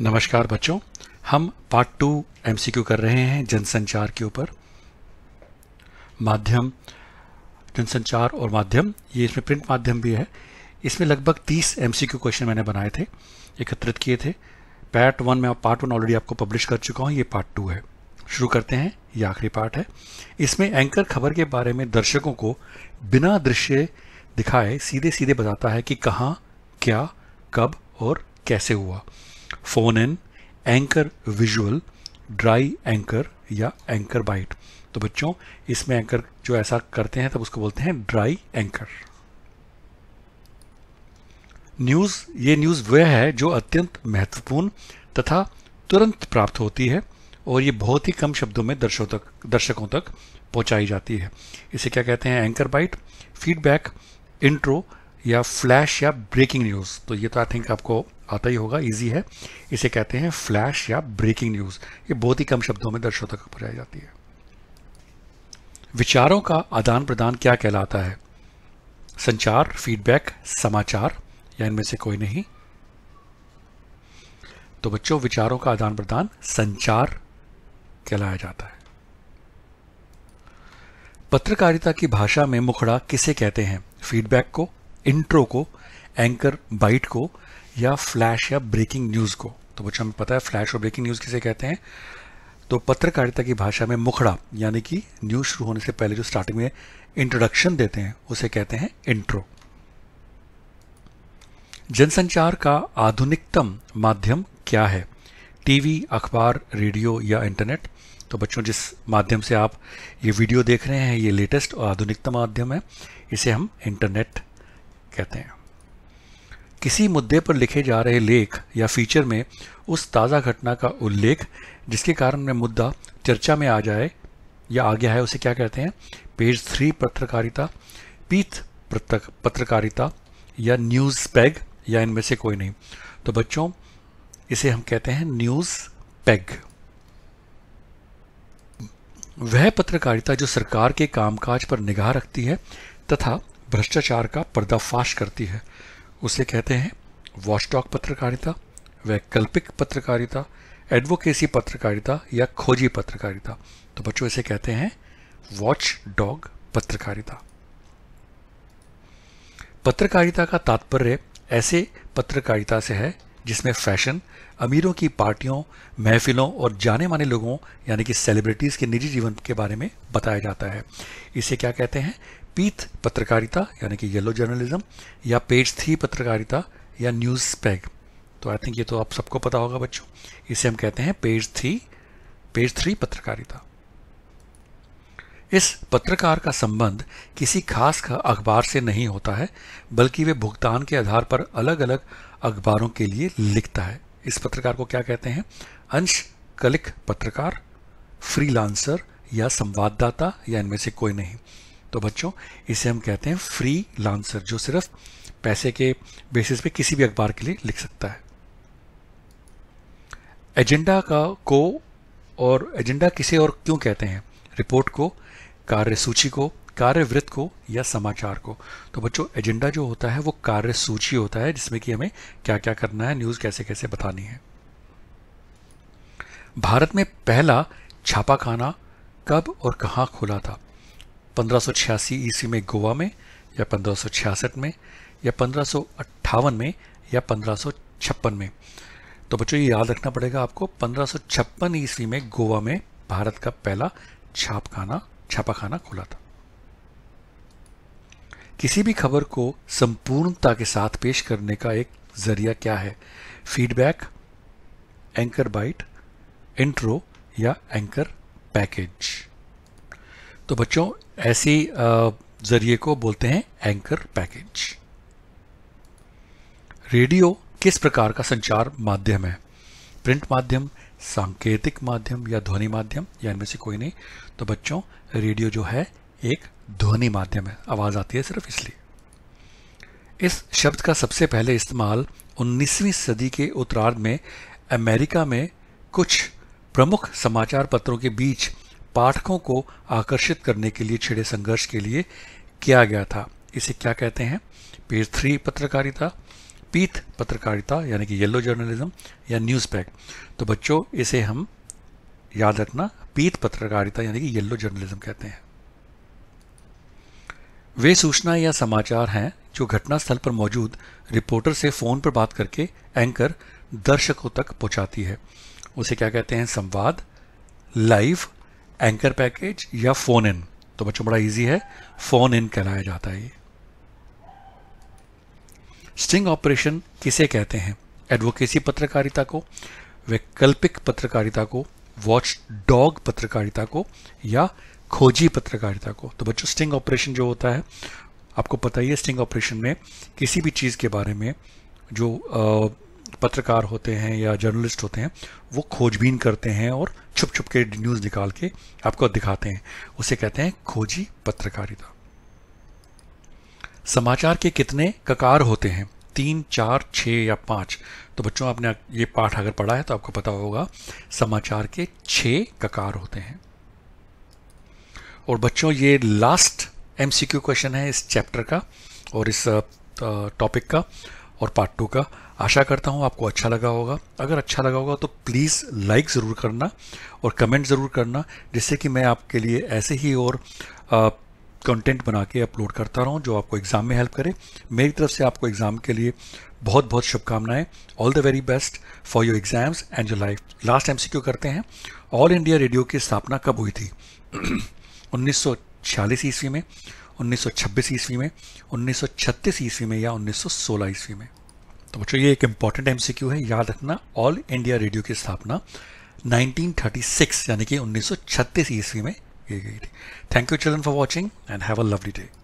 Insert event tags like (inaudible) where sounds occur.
नमस्कार बच्चों हम पार्ट टू एमसीक्यू कर रहे हैं जनसंचार के ऊपर माध्यम जनसंचार और माध्यम ये इसमें प्रिंट माध्यम भी है इसमें लगभग 30 एमसीक्यू क्वेश्चन मैंने बनाए थे एकत्रित किए थे पार्ट वन में पार्ट वन ऑलरेडी आपको पब्लिश कर चुका हूँ ये पार्ट टू है शुरू करते हैं ये आखिरी पार्ट है इसमें एंकर खबर के बारे में दर्शकों को बिना दृश्य दिखाए सीधे सीधे बताता है कि कहाँ क्या कब और कैसे हुआ phone in anchor visual dry anchor या एंकर बाइट तो बच्चों इसमें एंकर जो ऐसा करते हैं तब उसको बोलते हैं ड्राई एंकर न्यूज़ ये न्यूज़ वह है जो अत्यंत महत्वपूर्ण तथा तुरंत प्राप्त होती है और ये बहुत ही कम शब्दों में दर्शकों तक दर्शकों तक पहुंचाई जाती है इसे क्या कहते हैं एंकर बाइट फीडबैक इंट्रो या फ्लैश या ब्रेकिंग न्यूज़ तो ये तो आई थिंक आपको आता ही होगा इजी है इसे कहते हैं फ्लैश या ब्रेकिंग न्यूज़ ये बहुत ही कम शब्दों में दर्शकों तक पहुँचाई जाती है विचारों का आदान प्रदान क्या कहलाता है संचार फीडबैक समाचार या इनमें से कोई नहीं तो बच्चों विचारों का आदान प्रदान संचार कहलाया जाता है पत्रकारिता की भाषा में मुखड़ा किसे कहते हैं फीडबैक को इंट्रो को एंकर बाइट को या फ्लैश या ब्रेकिंग न्यूज़ को तो बच्चों हमें पता है फ्लैश और ब्रेकिंग न्यूज़ किसे कहते हैं तो पत्रकारिता की भाषा में मुखड़ा यानी कि न्यूज़ शुरू होने से पहले जो स्टार्टिंग में इंट्रोडक्शन देते हैं उसे कहते हैं इंट्रो जनसंचार का आधुनिकतम माध्यम क्या है टीवी अखबार रेडियो या इंटरनेट तो बच्चों जिस माध्यम से आप ये वीडियो देख रहे हैं ये लेटेस्ट और आधुनिकतम माध्यम है इसे हम इंटरनेट कहते हैं किसी मुद्दे पर लिखे जा रहे लेख या फीचर में उस ताज़ा घटना का उल्लेख जिसके कारण में मुद्दा चर्चा में आ जाए या आ गया है उसे क्या कहते हैं पेज थ्री पत्रकारिता पीथ पत्रकारिता या न्यूज़ पैग या इनमें से कोई नहीं तो बच्चों इसे हम कहते हैं न्यूज़ पैग वह पत्रकारिता जो सरकार के कामकाज पर निगाह रखती है तथा भ्रष्टाचार का पर्दाफाश करती है उसे कहते हैं वॉशटॉक पत्रकारिता वैकल्पिक पत्रकारिता एडवोकेसी पत्रकारिता या खोजी पत्रकारिता तो बच्चों इसे कहते हैं वॉच डॉग पत्रकारिता पत्रकारिता का तात्पर्य ऐसे पत्रकारिता से है जिसमें फैशन अमीरों की पार्टियों महफिलों और जाने माने लोगों यानी कि सेलिब्रिटीज़ के निजी जीवन के बारे में बताया जाता है इसे क्या कहते हैं पीथ पत्रकारिता यानी कि येलो जर्नलिज्म या पेज थ्री पत्रकारिता या न्यूज़ पैग तो आई थिंक ये तो आप सबको पता होगा बच्चों इसे हम कहते हैं पेज थ्री पेज थ्री पत्रकारिता इस पत्रकार का संबंध किसी खास का अखबार से नहीं होता है बल्कि वे भुगतान के आधार पर अलग अलग अखबारों के लिए लिखता है इस पत्रकार को क्या कहते हैं अंश कलिक पत्रकार फ्रीलांसर या संवाददाता या इनमें से कोई नहीं तो बच्चों इसे हम कहते हैं फ्री लांसर जो सिर्फ पैसे के बेसिस पे किसी भी अखबार के लिए लिख सकता है एजेंडा का को और एजेंडा किसे और क्यों कहते हैं रिपोर्ट को कार्यसूची को कार्यवृत्त को या समाचार को तो बच्चों एजेंडा जो होता है वो कार्यसूची होता है जिसमें कि हमें क्या क्या करना है न्यूज़ कैसे कैसे बतानी है भारत में पहला छापाखाना कब और कहाँ खुला था पंद्रह ईस्वी में गोवा में या पंद्रह में या पंद्रह में या पंद्रह में तो बच्चों ये याद रखना पड़ेगा आपको पंद्रह ईस्वी में गोवा में भारत का पहला छापखाना छापाखाना खुला था किसी भी खबर को संपूर्णता के साथ पेश करने का एक जरिया क्या है फीडबैक एंकर बाइट इंट्रो या एंकर पैकेज तो बच्चों ऐसी जरिए को बोलते हैं एंकर पैकेज रेडियो किस प्रकार का संचार माध्यम है प्रिंट माध्यम सांकेतिक माध्यम या ध्वनि माध्यम या इनमें से कोई नहीं तो बच्चों रेडियो जो है एक ध्वनि माध्यम है आवाज़ आती है सिर्फ इसलिए इस शब्द का सबसे पहले इस्तेमाल 19वीं सदी के उत्तरार्ध में अमेरिका में कुछ प्रमुख समाचार पत्रों के बीच पाठकों को आकर्षित करने के लिए छिड़े संघर्ष के लिए किया गया था इसे क्या कहते हैं पेज थ्री पत्रकारिता पीथ पत्रकारिता यानी कि येलो जर्नलिज्म या न्यूज़ पैक तो बच्चों इसे हम याद रखना पीत पत्रकारिता यानी कि येलो जर्नलिज्म कहते हैं वे सूचना या समाचार हैं जो घटनास्थल पर मौजूद रिपोर्टर से फ़ोन पर बात करके एंकर दर्शकों तक पहुंचाती है उसे क्या कहते हैं संवाद लाइव एंकर पैकेज या फोन इन तो बच्चों बड़ा इजी है फोन इन कहलाया जाता है ये स्ट्रिंग ऑपरेशन किसे कहते हैं एडवोकेसी पत्रकारिता को वैकल्पिक पत्रकारिता को वॉच डॉग पत्रकारिता को या खोजी पत्रकारिता को तो बच्चों स्टिंग ऑपरेशन जो होता है आपको पता ही है स्टिंग ऑपरेशन में किसी भी चीज़ के बारे में जो पत्रकार होते हैं या जर्नलिस्ट होते हैं वो खोजबीन करते हैं और छुप छुप के न्यूज़ निकाल के आपको दिखाते हैं उसे कहते हैं खोजी पत्रकारिता समाचार के कितने ककार होते हैं तीन चार छः या पाँच तो बच्चों आपने ये पाठ अगर पढ़ा है तो आपको पता होगा समाचार के छः ककार होते हैं और बच्चों ये लास्ट एम क्वेश्चन है इस चैप्टर का और इस टॉपिक का और पार्ट टू का आशा करता हूँ आपको अच्छा लगा होगा अगर अच्छा लगा होगा तो प्लीज़ लाइक ज़रूर करना और कमेंट ज़रूर करना जिससे कि मैं आपके लिए ऐसे ही और कंटेंट बना के अपलोड करता रहूँ जो आपको एग्ज़ाम में हेल्प करे मेरी तरफ से आपको एग्ज़ाम के लिए बहुत बहुत शुभकामनाएं all the very best for your exams and your life last एम करते हैं ऑल इंडिया रेडियो की स्थापना कब हुई थी (clears throat) उन्नीस ईस्वी में 1926 ईस्वी में 1936 ईस्वी में या 1916 ईस्वी में तो बच्चों ये एक इंपॉर्टेंट एमसीक्यू है याद रखना ऑल इंडिया रेडियो की स्थापना 1936 यानी कि 1936 ईस्वी में की गई थी thank you children for watching and have a lovely day